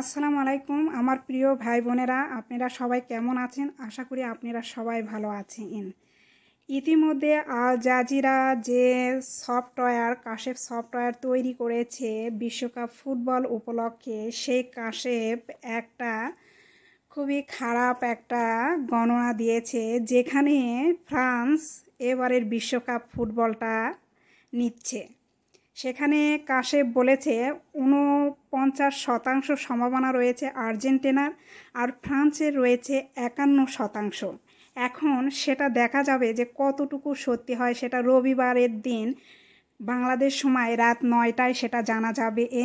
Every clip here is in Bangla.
আসসালামু আলাইকুম আমার প্রিয় ভাই বোনেরা আপনারা সবাই কেমন আছেন আশা করি আপনারা সবাই ভালো আছেন ইতিমধ্যে আল জাজিরা যে সফটওয়্যার কাশেপ সফটওয়্যার তৈরি করেছে বিশ্বকাপ ফুটবল উপলক্ষে সেই কাশেপ একটা খুবই খারাপ একটা গণনা দিয়েছে যেখানে ফ্রান্স এবারের বিশ্বকাপ ফুটবলটা নিচ্ছে সেখানে কাশেপ বলেছে উনপঞ্চাশ শতাংশ সম্ভাবনা রয়েছে আর্জেন্টিনার আর ফ্রান্সের রয়েছে একান্ন শতাংশ এখন সেটা দেখা যাবে যে কতটুকু সত্যি হয় সেটা রবিবারের দিন বাংলাদেশ সময় রাত নয়টায় সেটা জানা যাবে এ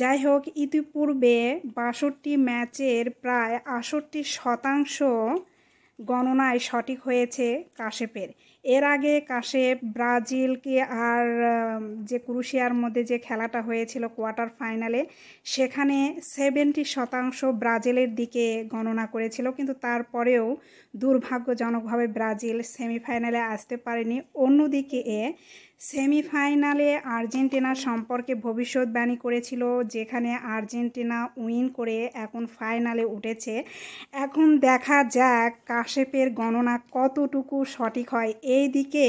যাই হোক ইতিপূর্বে বাষট্টি ম্যাচের প্রায় আষট্টি শতাংশ গণনায় সঠিক হয়েছে কাশেপের এর আগে কাশেপ ব্রাজিলকে আর যে ক্রুশিয়ার মধ্যে যে খেলাটা হয়েছিল কোয়ার্টার ফাইনালে সেখানে সেভেন্টি শতাংশ ব্রাজিলের দিকে গণনা করেছিল কিন্তু তারপরেও দুর্ভাগ্যজনকভাবে ব্রাজিল সেমিফাইনালে আসতে পারেনি অন্যদিকে এ সেমিফাইনালে আর্জেন্টিনা সম্পর্কে ভবিষ্যৎবাণী করেছিল যেখানে আর্জেন্টিনা উইন করে এখন ফাইনালে উঠেছে এখন দেখা যাক কাশেপের গণনা কতটুকু সঠিক হয় এই দিকে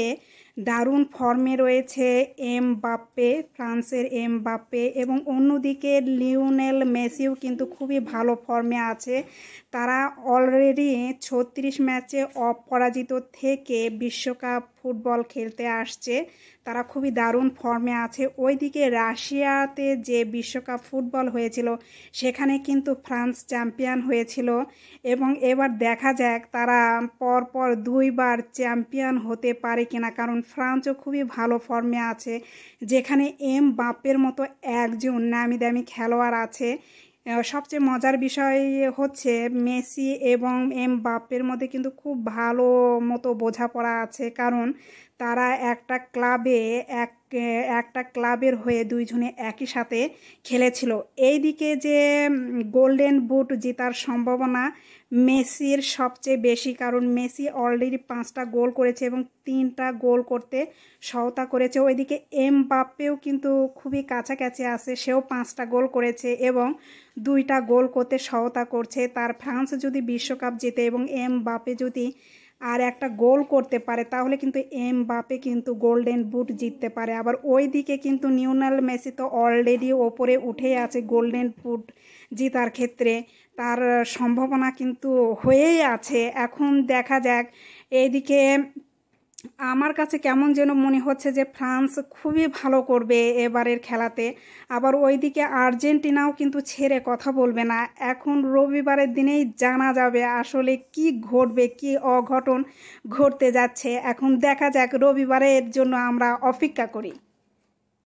দারুণ ফর্মে রয়েছে এম বাপ্পে ফ্রান্সের এম বাপ্পে এবং অন্যদিকে লিওনেল মেসিও কিন্তু খুবই ভালো ফর্মে আছে তারা অলরেডি ছত্রিশ ম্যাচে অপরাজিত থেকে বিশ্বকাপ ফুটবল খেলতে আসছে তারা খুবই দারুণ ফর্মে আছে ওইদিকে রাশিয়াতে যে বিশ্বকাপ ফুটবল হয়েছিল সেখানে কিন্তু ফ্রান্স চ্যাম্পিয়ন হয়েছিল এবং এবার দেখা যাক তারা পরপর দুইবার চ্যাম্পিয়ন হতে পারে কিনা কারণ ফ্রান্সও খুবই ভালো ফর্মে আছে যেখানে এম বাপের মতো একজন নামি দামি খেলোয়াড় আছে সবচেয়ে মজার বিষয় হচ্ছে মেসি এবং এম বাপের মধ্যে কিন্তু খুব ভালো মতো বোঝাপড়া আছে কারণ তারা একটা ক্লাবে এক একটা ক্লাবের হয়ে দুইজনে একই সাথে খেলেছিল এইদিকে যে গোল্ডেন বুট জেতার সম্ভাবনা মেসির সবচেয়ে বেশি কারণ মেসি অলরেডি পাঁচটা গোল করেছে এবং তিনটা গোল করতে সহতা করেছে ওইদিকে এম বাপ্পেও কিন্তু খুবই কাছাকাছি আছে সেও পাঁচটা গোল করেছে এবং দুইটা গোল করতে সহতা করছে তার ফ্রান্স যদি বিশ্বকাপ জেতে এবং এম বাপে যদি আর একটা গোল করতে পারে তাহলে কিন্তু এম বাপে কিন্তু গোল্ডেন বুট জিততে পারে আবার ওই দিকে কিন্তু নিউনাল মেসি তো অলরেডি ওপরে উঠে আছে গোল্ডেন বুট জিতার ক্ষেত্রে তার সম্ভাবনা কিন্তু হয়েই আছে এখন দেখা যাক এইদিকে আমার কাছে কেমন যেন মনে হচ্ছে যে ফ্রান্স খুবই ভালো করবে এবারের খেলাতে আবার ওইদিকে আর্জেন্টিনাও কিন্তু ছেড়ে কথা বলবে না এখন রবিবারের দিনেই জানা যাবে আসলে কি ঘটবে কি অঘটন ঘটতে যাচ্ছে এখন দেখা যাক রবিবারের জন্য আমরা অপেক্ষা করি